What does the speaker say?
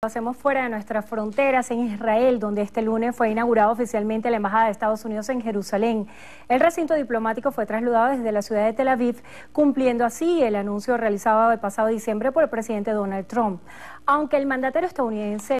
Lo hacemos fuera de nuestras fronteras en Israel, donde este lunes fue inaugurada oficialmente la Embajada de Estados Unidos en Jerusalén. El recinto diplomático fue trasladado desde la ciudad de Tel Aviv, cumpliendo así el anuncio realizado el pasado diciembre por el presidente Donald Trump. Aunque el mandatario estadounidense